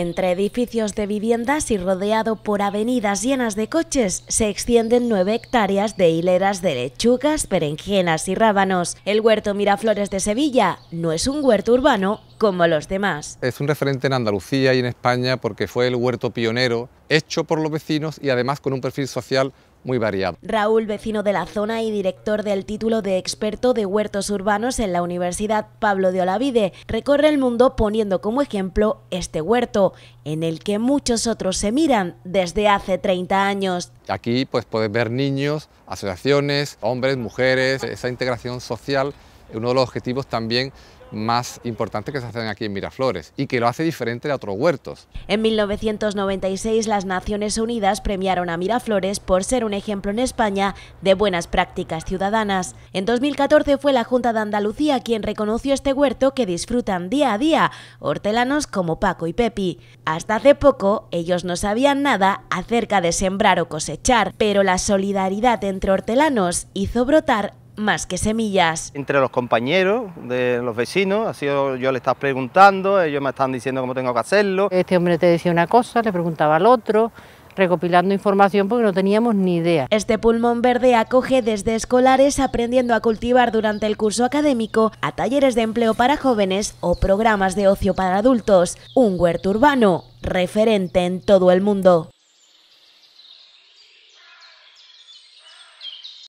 Entre edificios de viviendas y rodeado por avenidas llenas de coches, se extienden nueve hectáreas de hileras de lechugas, berenjenas y rábanos. El huerto Miraflores de Sevilla no es un huerto urbano como los demás. Es un referente en Andalucía y en España porque fue el huerto pionero, hecho por los vecinos y además con un perfil social muy variado. Raúl, vecino de la zona y director del título de experto de huertos urbanos en la Universidad Pablo de Olavide, recorre el mundo poniendo como ejemplo este huerto, en el que muchos otros se miran desde hace 30 años. Aquí pues puedes ver niños, asociaciones, hombres, mujeres, esa integración social uno de los objetivos también más importantes que se hacen aquí en Miraflores y que lo hace diferente de otros huertos. En 1996 las Naciones Unidas premiaron a Miraflores por ser un ejemplo en España de buenas prácticas ciudadanas. En 2014 fue la Junta de Andalucía quien reconoció este huerto que disfrutan día a día hortelanos como Paco y Pepi. Hasta hace poco ellos no sabían nada acerca de sembrar o cosechar, pero la solidaridad entre hortelanos hizo brotar más que semillas. Entre los compañeros, de los vecinos, ha sido, yo le estaba preguntando, ellos me están diciendo cómo tengo que hacerlo. Este hombre te decía una cosa, le preguntaba al otro, recopilando información porque no teníamos ni idea. Este pulmón verde acoge desde escolares aprendiendo a cultivar durante el curso académico a talleres de empleo para jóvenes o programas de ocio para adultos. Un huerto urbano, referente en todo el mundo.